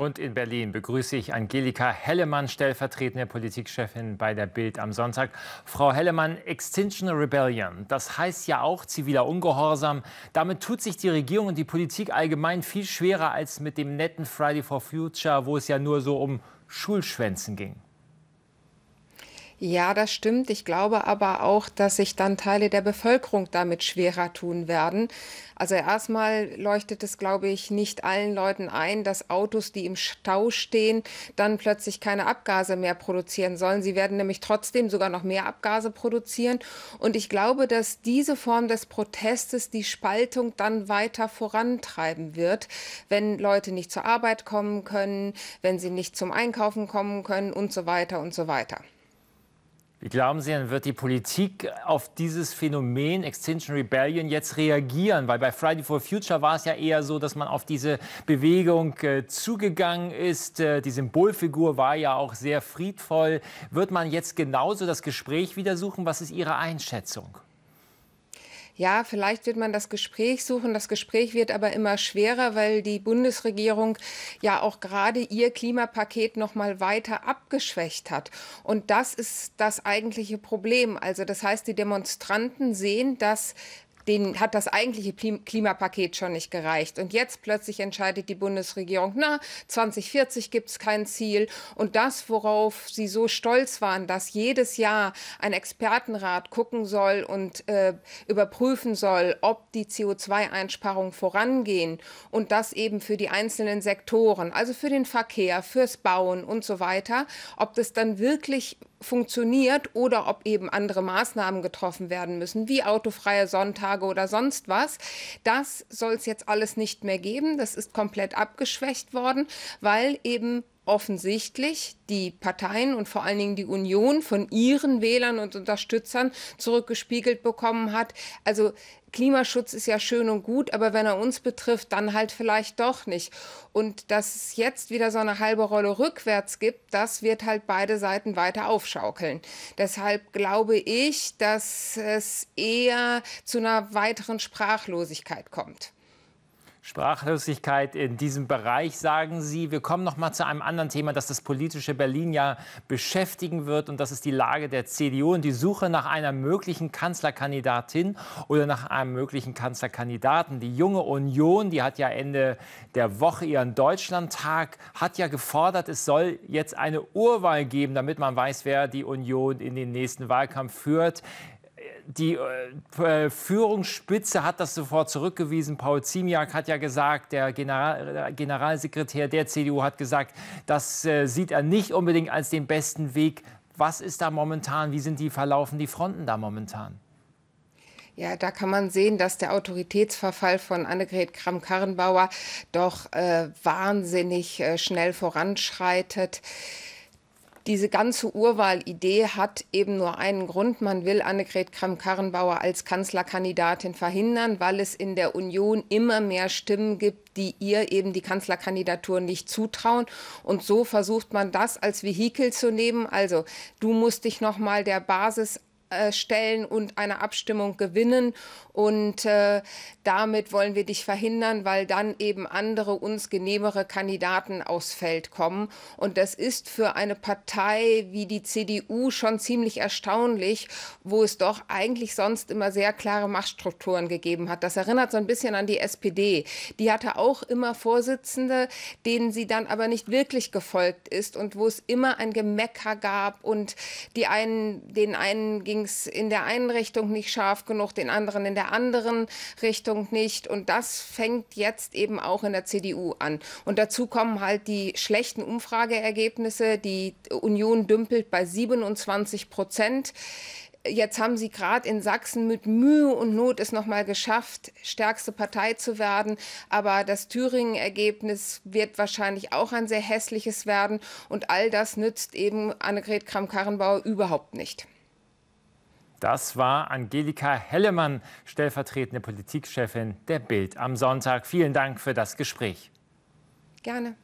Und in Berlin begrüße ich Angelika Hellemann, stellvertretende Politikchefin bei der Bild am Sonntag. Frau Hellemann, Extinction Rebellion, das heißt ja auch ziviler Ungehorsam. Damit tut sich die Regierung und die Politik allgemein viel schwerer als mit dem netten Friday for Future, wo es ja nur so um Schulschwänzen ging. Ja, das stimmt. Ich glaube aber auch, dass sich dann Teile der Bevölkerung damit schwerer tun werden. Also erstmal leuchtet es, glaube ich, nicht allen Leuten ein, dass Autos, die im Stau stehen, dann plötzlich keine Abgase mehr produzieren sollen. Sie werden nämlich trotzdem sogar noch mehr Abgase produzieren. Und ich glaube, dass diese Form des Protestes die Spaltung dann weiter vorantreiben wird, wenn Leute nicht zur Arbeit kommen können, wenn sie nicht zum Einkaufen kommen können und so weiter und so weiter. Wie glauben Sie denn, wird die Politik auf dieses Phänomen Extinction Rebellion jetzt reagieren? Weil bei Friday for Future war es ja eher so, dass man auf diese Bewegung äh, zugegangen ist. Äh, die Symbolfigur war ja auch sehr friedvoll. Wird man jetzt genauso das Gespräch wieder suchen? Was ist Ihre Einschätzung? ja, vielleicht wird man das Gespräch suchen. Das Gespräch wird aber immer schwerer, weil die Bundesregierung ja auch gerade ihr Klimapaket noch mal weiter abgeschwächt hat. Und das ist das eigentliche Problem. Also das heißt, die Demonstranten sehen, dass denen hat das eigentliche Klimapaket schon nicht gereicht. Und jetzt plötzlich entscheidet die Bundesregierung, na, 2040 gibt es kein Ziel. Und das, worauf sie so stolz waren, dass jedes Jahr ein Expertenrat gucken soll und äh, überprüfen soll, ob die CO2-Einsparungen vorangehen und das eben für die einzelnen Sektoren, also für den Verkehr, fürs Bauen und so weiter, ob das dann wirklich funktioniert oder ob eben andere Maßnahmen getroffen werden müssen, wie autofreie Sonntage oder sonst was. Das soll es jetzt alles nicht mehr geben. Das ist komplett abgeschwächt worden, weil eben offensichtlich die Parteien und vor allen Dingen die Union von ihren Wählern und Unterstützern zurückgespiegelt bekommen hat. Also Klimaschutz ist ja schön und gut, aber wenn er uns betrifft, dann halt vielleicht doch nicht. Und dass es jetzt wieder so eine halbe Rolle rückwärts gibt, das wird halt beide Seiten weiter aufschaukeln. Deshalb glaube ich, dass es eher zu einer weiteren Sprachlosigkeit kommt. Sprachlosigkeit in diesem Bereich, sagen Sie. Wir kommen noch mal zu einem anderen Thema, das das politische Berlin ja beschäftigen wird. Und das ist die Lage der CDU und die Suche nach einer möglichen Kanzlerkandidatin oder nach einem möglichen Kanzlerkandidaten. Die junge Union, die hat ja Ende der Woche ihren Deutschlandtag, hat ja gefordert, es soll jetzt eine Urwahl geben, damit man weiß, wer die Union in den nächsten Wahlkampf führt die äh, äh, Führungsspitze hat das sofort zurückgewiesen. Paul Ziemiak hat ja gesagt, der General, äh, Generalsekretär der CDU hat gesagt, das äh, sieht er nicht unbedingt als den besten Weg. Was ist da momentan? Wie sind die verlaufen, die Fronten da momentan? Ja, da kann man sehen, dass der Autoritätsverfall von Annegret Kramp-Karrenbauer doch äh, wahnsinnig äh, schnell voranschreitet diese ganze Urwahlidee hat eben nur einen Grund. Man will Annegret Kramp-Karrenbauer als Kanzlerkandidatin verhindern, weil es in der Union immer mehr Stimmen gibt, die ihr eben die Kanzlerkandidatur nicht zutrauen. Und so versucht man das als Vehikel zu nehmen. Also du musst dich nochmal der Basis äh, stellen und eine Abstimmung gewinnen. Und äh, damit wollen wir dich verhindern, weil dann eben andere uns genehmere Kandidaten aufs Feld kommen. Und das ist für eine Partei wie die CDU schon ziemlich erstaunlich, wo es doch eigentlich sonst immer sehr klare Machtstrukturen gegeben hat. Das erinnert so ein bisschen an die SPD. Die hatte auch immer Vorsitzende, denen sie dann aber nicht wirklich gefolgt ist und wo es immer ein Gemecker gab und die einen, den einen ging ging es in der einen Richtung nicht scharf genug, den anderen in der anderen Richtung nicht. Und das fängt jetzt eben auch in der CDU an. Und dazu kommen halt die schlechten Umfrageergebnisse. Die Union dümpelt bei 27 Prozent jetzt haben sie gerade in Sachsen mit Mühe und Not es nochmal geschafft, stärkste Partei zu werden. Aber das Thüringen-Ergebnis wird wahrscheinlich auch ein sehr hässliches werden. Und all das nützt eben Annegret Kramp-Karrenbauer überhaupt nicht. Das war Angelika Hellemann, stellvertretende Politikchefin der Bild am Sonntag. Vielen Dank für das Gespräch. Gerne.